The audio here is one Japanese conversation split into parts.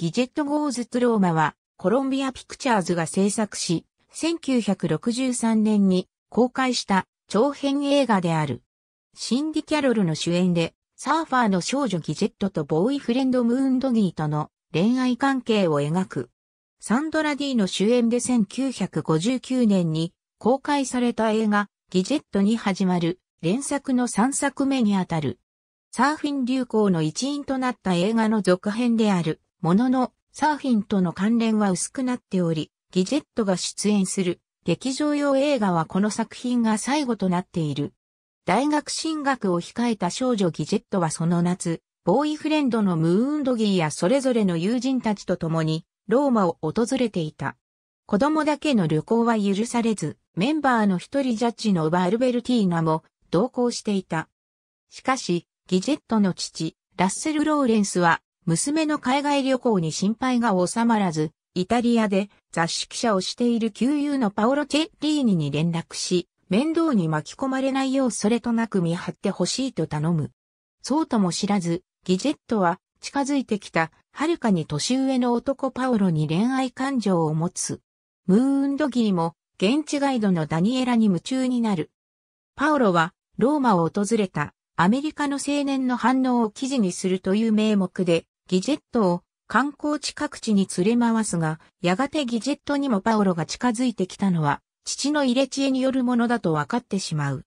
ギジェット・ゴーズ・トローマは、コロンビア・ピクチャーズが制作し、1963年に公開した長編映画である。シンディ・キャロルの主演で、サーファーの少女ギジェットとボーイフレンド・ムーンドギーとの恋愛関係を描く。サンドラ・ディの主演で1959年に公開された映画、ギジェットに始まる連作の3作目にあたる。サーフィン流行の一員となった映画の続編である。ものの、サーフィンとの関連は薄くなっており、ギジェットが出演する劇場用映画はこの作品が最後となっている。大学進学を控えた少女ギジェットはその夏、ボーイフレンドのムーンドギーやそれぞれの友人たちと共にローマを訪れていた。子供だけの旅行は許されず、メンバーの一人ジャッジのバルベルティーナも同行していた。しかし、ギジェットの父、ラッセル・ローレンスは娘の海外旅行に心配が収まらず、イタリアで雑誌記者をしている旧友のパオロ・チェッリーニに連絡し、面倒に巻き込まれないようそれとなく見張ってほしいと頼む。そうとも知らず、ギジェットは近づいてきた、はるかに年上の男パオロに恋愛感情を持つ。ムーンドギーも現地ガイドのダニエラに夢中になる。パオロはローマを訪れたアメリカの青年の反応を記事にするという名目でギジェットを観光地各地に連れ回すが、やがてギジェットにもパオロが近づいてきたのは、父の入れ知恵によるものだと分かってしまう。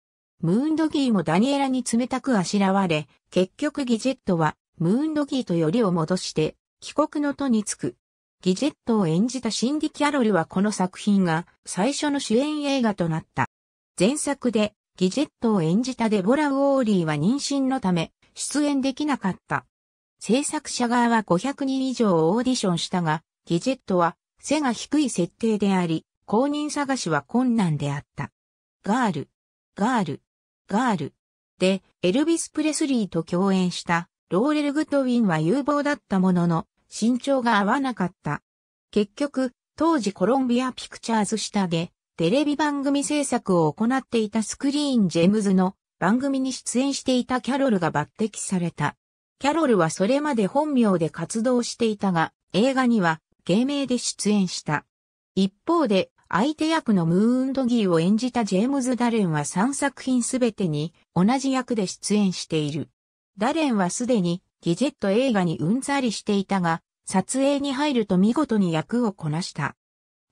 ムーンドギーもダニエラに冷たくあしらわれ、結局ギジェットは、ムーンドギーとよりを戻して、帰国の途に着く。ギジェットを演じたシンディ・キャロルはこの作品が最初の主演映画となった。前作でギジェットを演じたデボラ・ウォーリーは妊娠のため出演できなかった。制作者側は500人以上オーディションしたが、ギジェットは背が低い設定であり、公認探しは困難であった。ガール、ガール、ガールでエルビス・プレスリーと共演したローレル・グッドウィンは有望だったものの身長が合わなかった。結局、当時コロンビア・ピクチャーズ下でテレビ番組制作を行っていたスクリーン・ジェムズの番組に出演していたキャロルが抜擢された。キャロルはそれまで本名で活動していたが、映画には芸名で出演した。一方で、相手役のムーンドギーを演じたジェームズ・ダレンは3作品すべてに同じ役で出演している。ダレンはすでにギジェット映画にうんざりしていたが、撮影に入ると見事に役をこなした。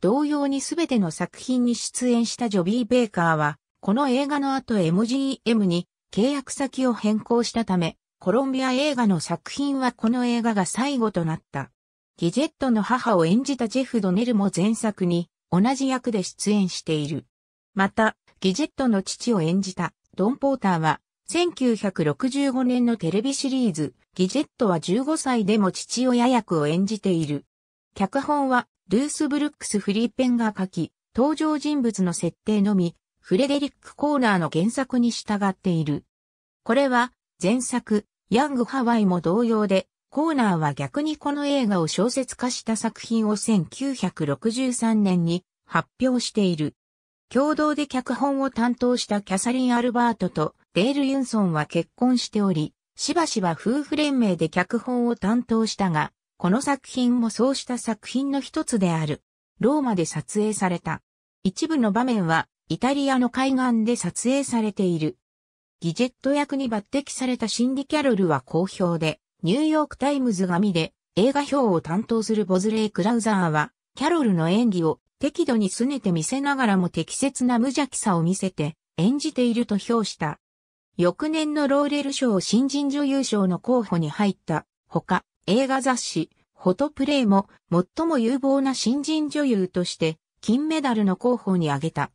同様にすべての作品に出演したジョビー・ベーカーは、この映画の後 MGM に契約先を変更したため、コロンビア映画の作品はこの映画が最後となった。ギジェットの母を演じたジェフ・ドネルも前作に同じ役で出演している。また、ギジェットの父を演じたドン・ポーターは1965年のテレビシリーズ、ギジェットは15歳でも父親役を演じている。脚本はルース・ブルックス・フリーペンが書き、登場人物の設定のみ、フレデリック・コーナーの原作に従っている。これは前作、ヤングハワイも同様で、コーナーは逆にこの映画を小説化した作品を1963年に発表している。共同で脚本を担当したキャサリン・アルバートとデール・ユンソンは結婚しており、しばしば夫婦連名で脚本を担当したが、この作品もそうした作品の一つである。ローマで撮影された。一部の場面はイタリアの海岸で撮影されている。ギジェット役に抜擢されたシンディ・キャロルは好評で、ニューヨークタイムズ紙で映画表を担当するボズレイ・クラウザーは、キャロルの演技を適度に拗ねて見せながらも適切な無邪気さを見せて演じていると評した。翌年のローレル賞新人女優賞の候補に入ったほか、映画雑誌、フォトプレイも最も有望な新人女優として金メダルの候補に挙げた。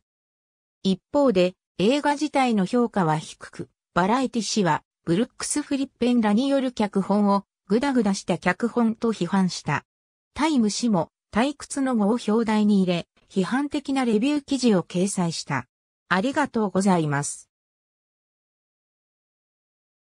一方で、映画自体の評価は低く、バラエティ誌は、ブルックス・フリッペンらによる脚本を、ぐだぐだした脚本と批判した。タイム誌も、退屈の語を表題に入れ、批判的なレビュー記事を掲載した。ありがとうございます。